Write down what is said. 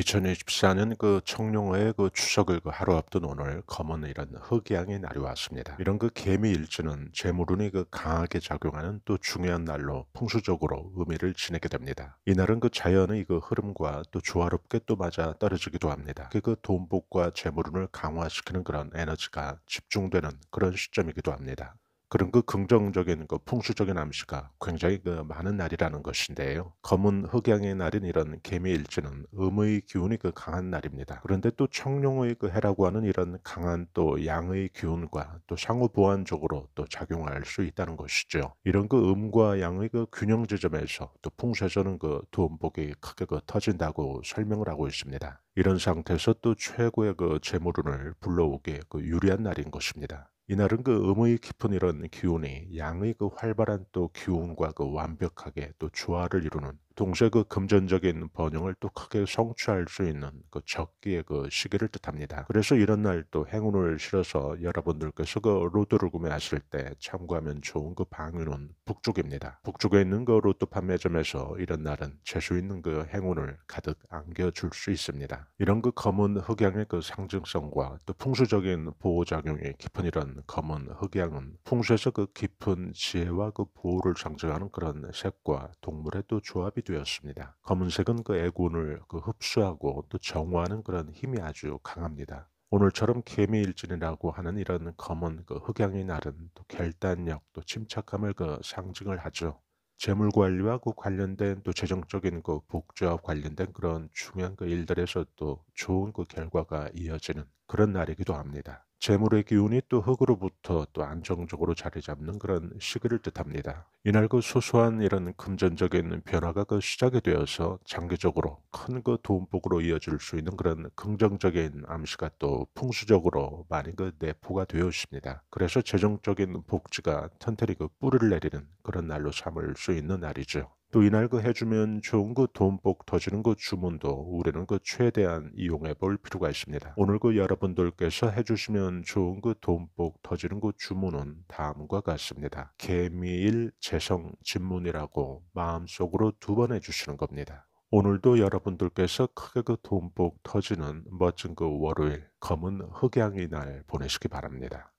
2024년 그 청룡의 그 추석을 그 하루 앞둔 오늘 검은 이런 흑양이 날이 왔습니다. 이런 그 개미 일주는 재물운이 그 강하게 작용하는 또 중요한 날로 풍수적으로 의미를 지내게 됩니다. 이날은 그 자연의 그 흐름과 또 조화롭게 또 맞아 떨어지기도 합니다. 그 돈복과 재물운을 강화시키는 그런 에너지가 집중되는 그런 시점이기도 합니다. 그런 그 긍정적인 그 풍수적인 암시가 굉장히 그 많은 날이라는 것인데요. 검은 흑양의 날인 이런 개미일지는 음의 기운이 그 강한 날입니다. 그런데 또 청룡의 그 해라고 하는 이런 강한 또 양의 기운과 또 상호 보완적으로 또 작용할 수 있다는 것이죠. 이런 그 음과 양의 그 균형 지점에서 또 풍수에서는 그 도움복이 크게 그 터진다고 설명을 하고 있습니다. 이런 상태에서 또 최고의 그 재물운을 불러오기에 그 유리한 날인 것입니다. 이날은 그 음의 깊은 이런 기운이 양의 그 활발한 또 기운과 그 완벽하게 또 조화를 이루는 동시에 그 금전적인 번영을 또 크게 성취할 수 있는 그 적기의 그 시기를 뜻합니다. 그래서 이런 날 또 행운을 실어서 여러분들께서 그 로드를 구매하실 때 참고하면 좋은 그방위는 북쪽입니다. 북쪽에 있는 그 로드 판매점에서 이런 날은 재수 있는 그 행운을 가득 안겨줄 수 있습니다. 이런 그 검은 흑양의 그 상징성과 또 풍수적인 보호작용이 깊은 이런 검은 흑양은 풍수에서 그 깊은 지혜와 그 보호를 상징하는 그런 색과 동물의 또 조합이 되었습니다. 검은색은 그액운을그 그 흡수하고 또 정화하는 그런 힘이 아주 강합니다. 오늘처럼 개미일진이라고 하는 이런 검은 그 흑양의 날은 또 결단력 또 침착함을 그 상징을 하죠. 재물 관리와 그 관련된 또 재정적인 그 복조와 관련된 그런 중요한 그 일들에서 또 좋은 그 결과가 이어지는 그런 날이기도 합니다. 재물의 기운이 또 흙으로부터 또 안정적으로 자리 잡는 그런 시기를 뜻합니다. 이날 그 소소한 이런 금전적인 변화가 그 시작이 되어서 장기적으로 큰 그 도움복으로 이어질 수 있는 그런 긍정적인 암시가 또 풍수적으로 많이 그 내포가 되어있습니다 그래서 재정적인 복지가 턴태리그 뿌리를 내리는 그런 날로 삼을 수 있는 날이죠. 또 이날 그 해주면 좋은 그 돈복 터지는 그 주문도 우리는 그 최대한 이용해 볼 필요가 있습니다. 오늘 그 여러분들께서 해주시면 좋은 그 돈복 터지는 그 주문은 다음과 같습니다. 개미일 재성 진문이라고 마음속으로 두 번 해주시는 겁니다. 오늘도 여러분들께서 크게 그 돈복 터지는 멋진 그 월요일 검은 흑양이날 보내시기 바랍니다.